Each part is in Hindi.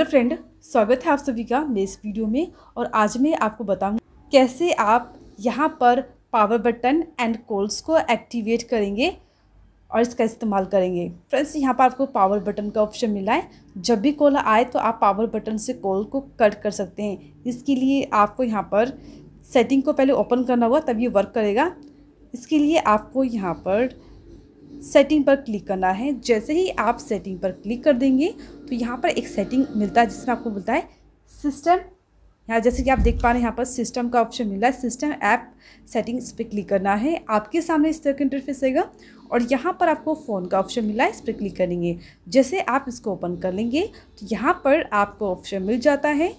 तो फ्रेंड स्वागत है आप सभी का मेरे इस वीडियो में और आज मैं आपको बताऊंगा कैसे आप यहाँ पर पावर बटन एंड कोल्स को एक्टिवेट करेंगे और इसका इस्तेमाल करेंगे फ्रेंड्स यहाँ पर आपको पावर बटन का ऑप्शन मिला है जब भी कॉल आए तो आप पावर बटन से कॉल को कट कर सकते हैं इसके लिए आपको यहाँ पर सेटिंग को पहले ओपन करना होगा तभी वर्क करेगा इसके लिए आपको यहाँ पर सेटिंग पर क्लिक करना है जैसे ही आप सेटिंग पर क्लिक कर देंगे तो यहाँ पर एक सेटिंग मिलता है जिसमें आपको मिलता है सिस्टम यहाँ जैसे कि आप देख पा रहे हैं यहाँ पर सिस्टम का ऑप्शन मिला है सिस्टम ऐप सेटिंग्स पे क्लिक करना है आपके सामने इस तरह का इंटरफेस आएगा और यहाँ पर आपको फ़ोन का ऑप्शन मिला है इस पर क्लिक करेंगे जैसे आप इसको ओपन कर लेंगे तो यहाँ पर आपको ऑप्शन मिल जाता है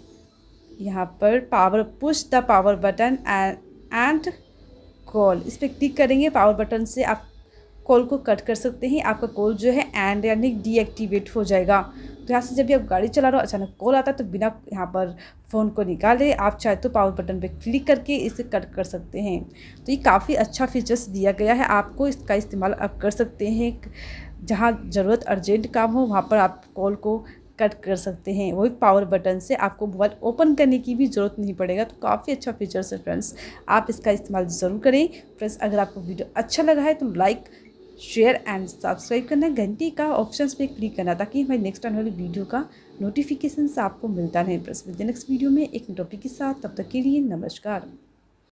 यहाँ पर power push the power button and call इस पर क्लिक करेंगे पावर बटन से आप कॉल को कट कर सकते हैं आपका कॉल जो है एंड यानी डीएक्टिवेट हो जाएगा तो यहाँ से जब भी आप गाड़ी चला रहे हो अचानक कॉल आता है तो बिना यहाँ पर फ़ोन को निकाले आप चाहे तो पावर बटन पे क्लिक करके इसे कट कर सकते हैं तो ये काफ़ी अच्छा फीचर्स दिया गया है आपको इसका इस्तेमाल आप कर सकते हैं जहाँ ज़रूरत अर्जेंट काम हो वहाँ पर आप कॉल को कट कर सकते हैं वही पावर बटन से आपको मोबाइल ओपन करने की भी ज़रूरत नहीं पड़ेगा तो काफ़ी अच्छा फीचर्स है फ्रेंड्स आप इसका इस्तेमाल ज़रूर करें फ्रेंड्स अगर आपको वीडियो अच्छा लगा है तो लाइक शेयर एंड सब्सक्राइब करना घंटे का ऑप्शन पे क्लिक करना ताकि हमारी नेक्स्ट आने वाली वीडियो का नोटिफिकेशन आपको मिलता रहे प्लस मिलते नेक्स्ट वीडियो में एक टॉपिक के साथ तब तक के लिए नमस्कार